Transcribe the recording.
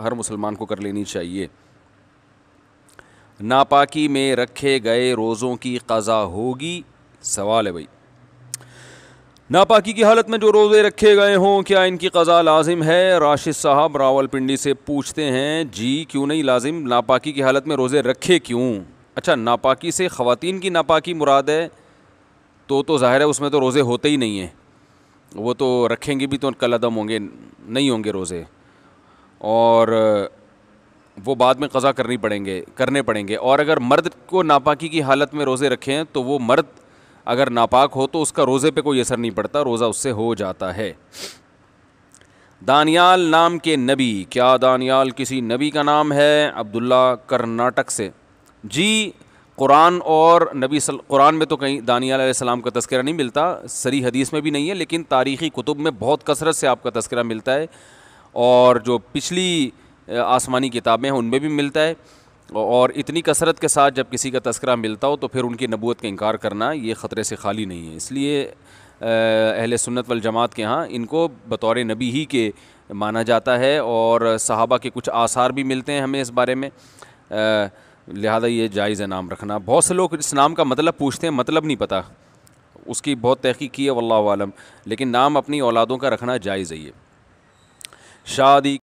हर मुसलमान को कर लेनी चाहिए नापाकी में रखे गए रोज़ों की कज़ा होगी सवाल है भाई नापाकी की हालत में जो रोज़े रखे गए हों क्या इनकी कज़ा लाजिम है राशिद साहब रावलपिंडी से पूछते हैं जी क्यों नहीं लाजिम नापाकी की हालत में रोज़े रखे क्यों अच्छा नापाकी से ख़वान की नापाकी मुराद है तो तो ज़ाहिर है उसमें तो रोज़े होते ही नहीं हैं वो तो रखेंगे भी तो कल अदम होंगे नहीं होंगे रोज़े और वो बाद में क़ज़ा करनी पड़ेंगे करने पड़ेंगे और अगर मर्द को नापाकी की हालत में रोज़े रखें तो वो मर्द अगर नापाक हो तो उसका रोज़े पे कोई असर नहीं पड़ता रोज़ा उससे हो जाता है दानियाल नाम के नबी क्या दानियाल किसी नबी का नाम है अब्दुल्ला कर्नाटक से जी कुरान और नबी सल कुरान में तो कहीं दानियाल सलाम का तस्करा नहीं मिलता सरी हदीस में भी नहीं है लेकिन तारीख़ी कुतुब में बहुत कसरत से आपका तस्करा मिलता है और जो पिछली आसमानी किताबें हैं उनमें भी मिलता है और इतनी कसरत के साथ जब किसी का तस्करा मिलता हो तो फिर उनकी नबूत का इनकार करना ये ख़तरे से खाली नहीं है इसलिए अहल सुन्नत वल जमात के यहाँ इनको बतौर नबी ही के माना जाता है और सहाबा के कुछ आसार भी मिलते हैं हमें इस बारे में लिहाजा ये जायज़ नाम रखना बहुत से लोग इस नाम का मतलब पूछते हैं मतलब नहीं पता उसकी बहुत तहकीक की है वल्लम लेकिन नाम अपनी औलादों का रखना जायज़ है ये शादी